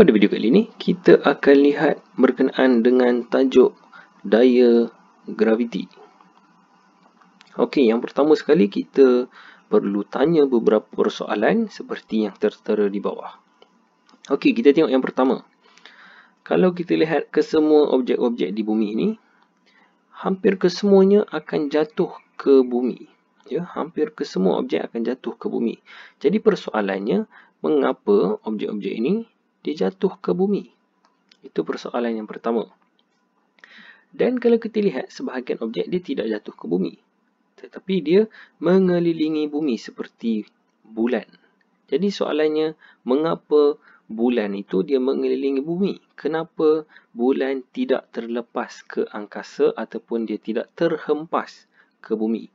pada video kali ini kita akan lihat berkenaan dengan tajuk daya graviti. Okey, yang pertama sekali kita perlu tanya beberapa persoalan seperti yang tertera di bawah. Okey, kita tengok yang pertama. Kalau kita lihat kesemua objek-objek di bumi ini, hampir kesemuanya akan jatuh ke bumi. Ya, hampir kesemua objek akan jatuh ke bumi. Jadi persoalannya, mengapa objek-objek ini dia jatuh ke bumi? Itu persoalan yang pertama. Dan kalau kita lihat, sebahagian objek dia tidak jatuh ke bumi. Tetapi dia mengelilingi bumi seperti bulan. Jadi soalannya, mengapa bulan itu dia mengelilingi bumi? Kenapa bulan tidak terlepas ke angkasa ataupun dia tidak terhempas ke bumi?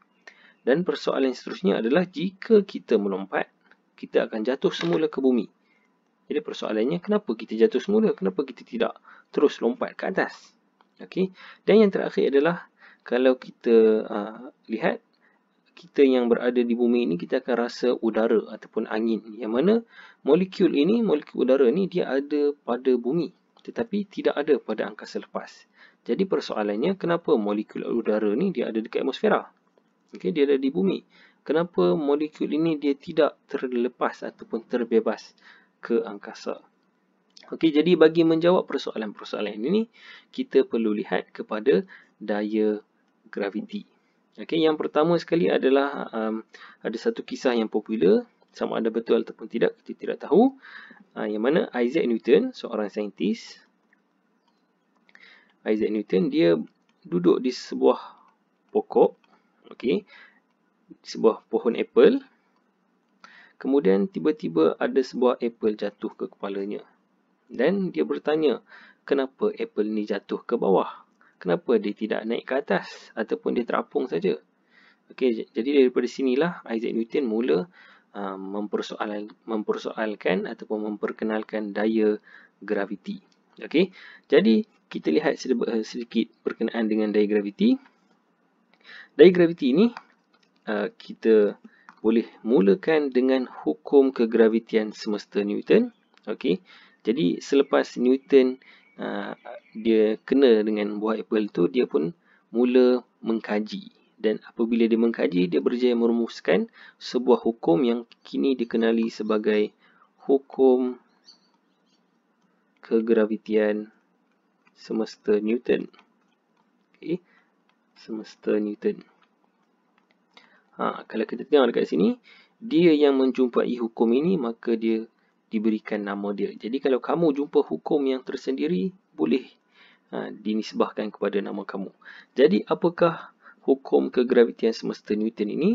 Dan persoalan seterusnya adalah jika kita melompat, kita akan jatuh semula ke bumi. Jadi persoalannya kenapa kita jatuh semula? Kenapa kita tidak terus lompat ke atas? Okey. Dan yang terakhir adalah kalau kita uh, lihat kita yang berada di bumi ini kita akan rasa udara ataupun angin. Yang mana molekul ini, molekul udara ni dia ada pada bumi tetapi tidak ada pada angkasa lepas. Jadi persoalannya kenapa molekul udara ni dia ada dekat atmosfera? Okey, dia ada di bumi. Kenapa molekul ini dia tidak terlepas ataupun terbebas ke angkasa. Okey, jadi bagi menjawab persoalan-persoalan ini, kita perlu lihat kepada daya graviti. Okey, yang pertama sekali adalah um, ada satu kisah yang popular, sama ada betul ataupun tidak, kita tidak tahu, uh, yang mana Isaac Newton, seorang saintis, Isaac Newton, dia duduk di sebuah pokok, okey, sebuah pohon apple, Kemudian tiba-tiba ada sebuah apple jatuh ke kepalanya. Dan dia bertanya, kenapa apple ni jatuh ke bawah? Kenapa dia tidak naik ke atas ataupun dia terapung saja? Okey, jadi daripada sinilah Isaac Newton mula uh, mempersoalkan, mempersoalkan ataupun memperkenalkan daya graviti. Okey, jadi kita lihat uh, sedikit berkenaan dengan daya graviti. Daya graviti ini uh, kita boleh mulakan dengan hukum kegravitian semesta Newton. Okey. Jadi selepas Newton uh, dia kena dengan buah apple tu dia pun mula mengkaji dan apabila dia mengkaji dia berjaya merumuskan sebuah hukum yang kini dikenali sebagai hukum kegravitian semesta Newton. Okey. Semesta Newton. Ha, kalau kita tengok dekat sini, dia yang menjumpai hukum ini, maka dia diberikan nama dia. Jadi, kalau kamu jumpa hukum yang tersendiri, boleh ha, dinisbahkan kepada nama kamu. Jadi, apakah hukum kegravitian semesta Newton ini?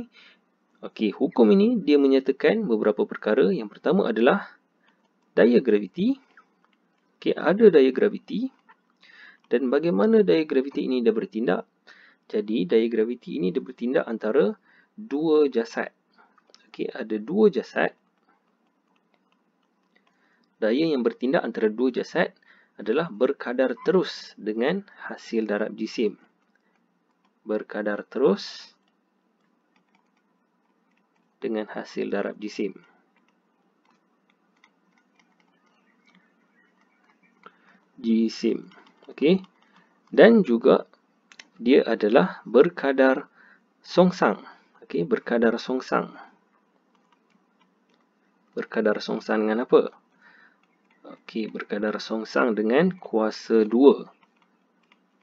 Okey, hukum ini dia menyatakan beberapa perkara. Yang pertama adalah daya graviti. Okey, ada daya graviti. Dan bagaimana daya graviti ini dah bertindak? Jadi, daya graviti ini dia bertindak antara dua jasad. Okey, ada dua jasad. Daya yang bertindak antara dua jasad adalah berkadar terus dengan hasil darab jisim. Berkadar terus dengan hasil darab jisim. Jisim. Okey. Dan juga dia adalah berkadar songsang okey berkadar songsang berkadar songsang dengan apa okey berkadar songsang dengan kuasa 2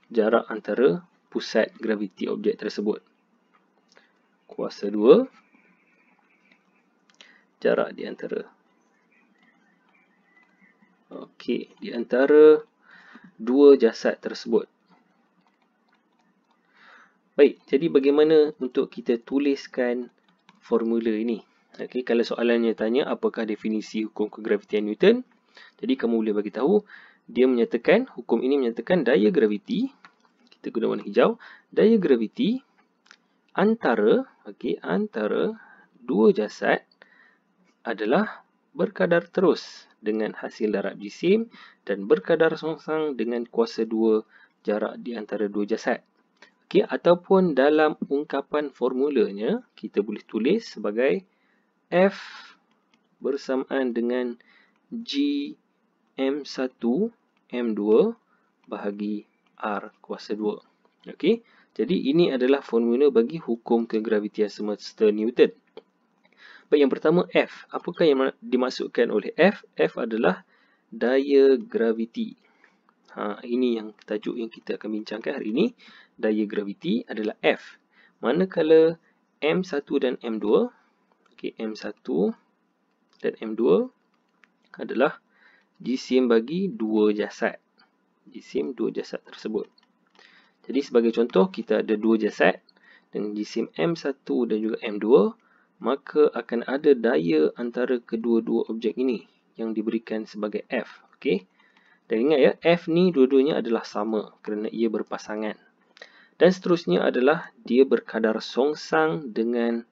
jarak antara pusat graviti objek tersebut kuasa 2 jarak di antara okey di antara dua jasad tersebut Baik, jadi bagaimana untuk kita tuliskan formula ini? Okey, kalau soalannya tanya apakah definisi hukum kegravitian Newton? Jadi kamu boleh bagi tahu dia menyatakan hukum ini menyatakan daya graviti kita guna warna hijau, daya graviti antara okey, antara dua jasad adalah berkadar terus dengan hasil darab jisim dan berkadar songsang dengan kuasa dua jarak di antara dua jasad. Okey, ataupun dalam ungkapan formulanya, kita boleh tulis sebagai F bersamaan dengan G M1 M2 bahagi R kuasa 2. Okey, jadi ini adalah formula bagi hukum kegravitasi semesta Newton. Baik, yang pertama F. Apakah yang dimasukkan oleh F? F adalah daya graviti. Ha, ini yang tajuk yang kita akan bincangkan hari ini. Daya graviti adalah F. Manakala M1 dan M2. Okay, M1 dan M2 adalah jisim bagi dua jasad. Jisim dua jasad tersebut. Jadi sebagai contoh, kita ada dua jasad. Dengan jisim M1 dan juga M2. Maka akan ada daya antara kedua-dua objek ini. Yang diberikan sebagai F. Okey. Dan ingat ya, F ni dua-duanya adalah sama kerana ia berpasangan. Dan seterusnya adalah dia berkadar songsang dengan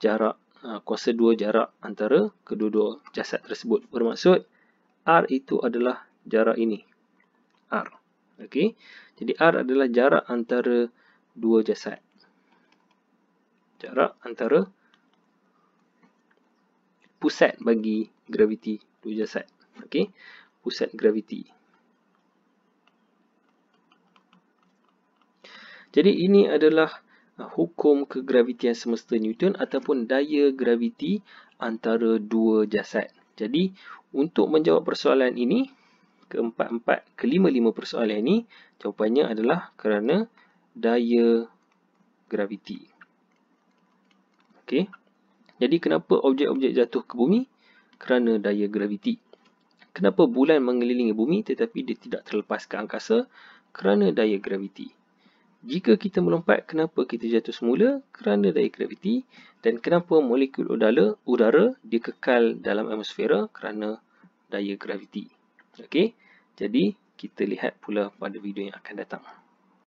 jarak uh, kuasa dua jarak antara kedua-dua jasad tersebut. Bermaksud R itu adalah jarak ini. R. Okey. Jadi R adalah jarak antara dua jasad. Jarak antara pusat bagi graviti dua jasad. Okey pusat graviti. Jadi ini adalah uh, hukum kegravitian semesta Newton ataupun daya graviti antara dua jasad. Jadi untuk menjawab persoalan ini, keempat-empat, kelima-lima persoalan ini, jawapannya adalah kerana daya graviti. Okey. Jadi kenapa objek-objek jatuh ke bumi? Kerana daya graviti. Kenapa bulan mengelilingi bumi tetapi dia tidak terlepas ke angkasa? Kerana daya graviti. Jika kita melompat, kenapa kita jatuh semula? Kerana daya graviti. Dan kenapa molekul udara, udara dia kekal dalam atmosfera? Kerana daya graviti. Okay, jadi kita lihat pula pada video yang akan datang.